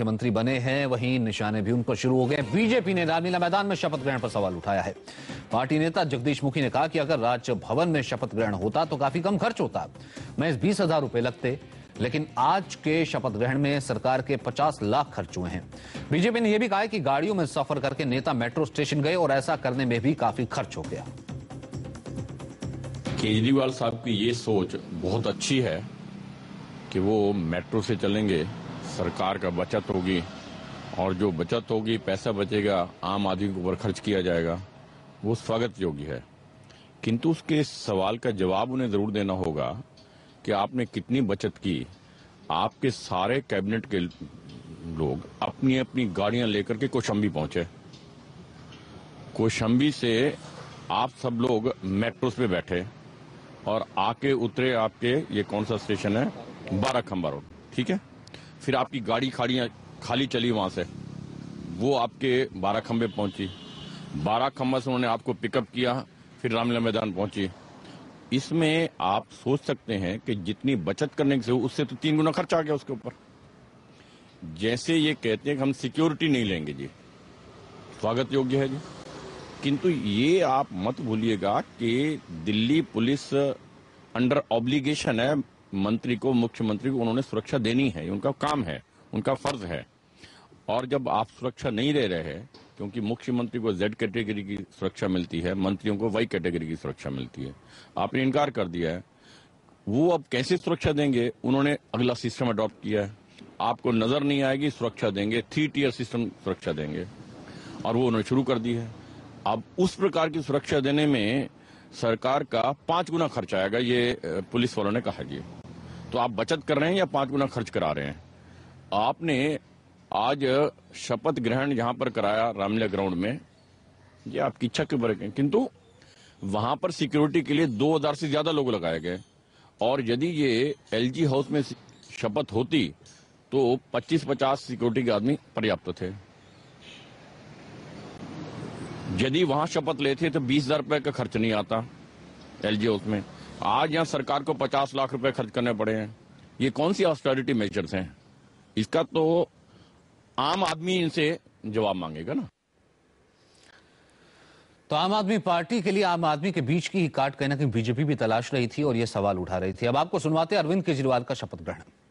मुख्यमंत्री बने हैं वहीं निशाने भी उन पर शुरू हो गए बीजेपी ने रामलीला मैदान में शपथ ग्रहण पर सवाल उठाया है पार्टी नेता जगदीश मुखी ने कहा कि अगर राजभवन में शपथ ग्रहण होता तो काफी कम खर्च होता इस बीस हजार रुपए लगते लेकिन आज के शपथ ग्रहण में सरकार के 50 लाख खर्च हुए हैं बीजेपी ने यह भी कहा है कि गाड़ियों में सफर करके नेता मेट्रो स्टेशन गए और ऐसा करने में भी काफी खर्च हो गया केजरीवाल साहब की ये सोच बहुत अच्छी है कि वो मेट्रो से चलेंगे सरकार का बचत होगी और जो बचत होगी पैसा बचेगा आम आदमी के ऊपर खर्च किया जाएगा वो स्वागत योग्य है किंतु उसके सवाल का जवाब उन्हें जरूर देना होगा कि आपने कितनी बचत की आपके सारे कैबिनेट के लोग अपनी अपनी गाड़ियां लेकर के कोशंबी पहुंचे कोशंबी से आप सब लोग मेट्रो पे बैठे और आके उतरे आपके ये कौन सा स्टेशन है बारा खम्बा रोड ठीक है फिर आपकी गाड़ी खाली खाली चली वहां से वो आपके बारह खम्बे पहुंची बारह खम्बा से उन्होंने आपको पिकअप किया फिर रामलीला मैदान पहुंची इसमें आप सोच सकते हैं कि जितनी बचत करने से उससे तो तीन गुना खर्चा आ गया उसके ऊपर जैसे ये कहते हैं कि हम सिक्योरिटी नहीं लेंगे जी स्वागत योग्य है जी किंतु ये आप मत भूलिएगा कि दिल्ली पुलिस अंडर ऑब्लिगेशन है मंत्री को मुख्यमंत्री को उन्होंने सुरक्षा देनी है उनका काम है उनका फर्ज है और जब आप सुरक्षा नहीं दे रहे हैं क्योंकि मुख्यमंत्री को जेड कैटेगरी की सुरक्षा मिलती है मंत्रियों को वाई कैटेगरी की सुरक्षा मिलती है आपने इनकार कर दिया है वो अब कैसे सुरक्षा देंगे उन्होंने अगला सिस्टम अडॉप्ट किया है आपको नजर नहीं आएगी सुरक्षा देंगे थ्री टीयर सिस्टम सुरक्षा देंगे और वो उन्होंने शुरू कर दी है अब उस प्रकार की सुरक्षा देने में सरकार का पांच गुना खर्च आएगा ये पुलिस वालों ने कहा जी तो आप बचत कर रहे हैं या पांच गुना खर्च करा रहे हैं आपने आज शपथ ग्रहण यहां पर कराया रामलीला ग्राउंड में ये आपकी इच्छा के बरक है किंतु वहां पर सिक्योरिटी के लिए दो हजार से ज्यादा लोग लगाए गए और यदि ये एलजी हाउस में शपथ होती तो 25-50 सिक्योरिटी के आदमी पर्याप्त थे यदि वहां शपथ लेते तो बीस हजार रुपए का खर्च नहीं आता एलजी हाउस में आज यहाँ सरकार को पचास लाख रुपए खर्च करने पड़े हैं ये कौन सी ऑस्टोरिटी मेजर्स हैं इसका तो आम आदमी इनसे जवाब मांगेगा ना तो आम आदमी पार्टी के लिए आम आदमी के बीच की ही काट कहीं ना कहीं बीजेपी भी तलाश रही थी और यह सवाल उठा रही थी अब आपको सुनवाते अरविंद केजरीवाल का शपथ ग्रहण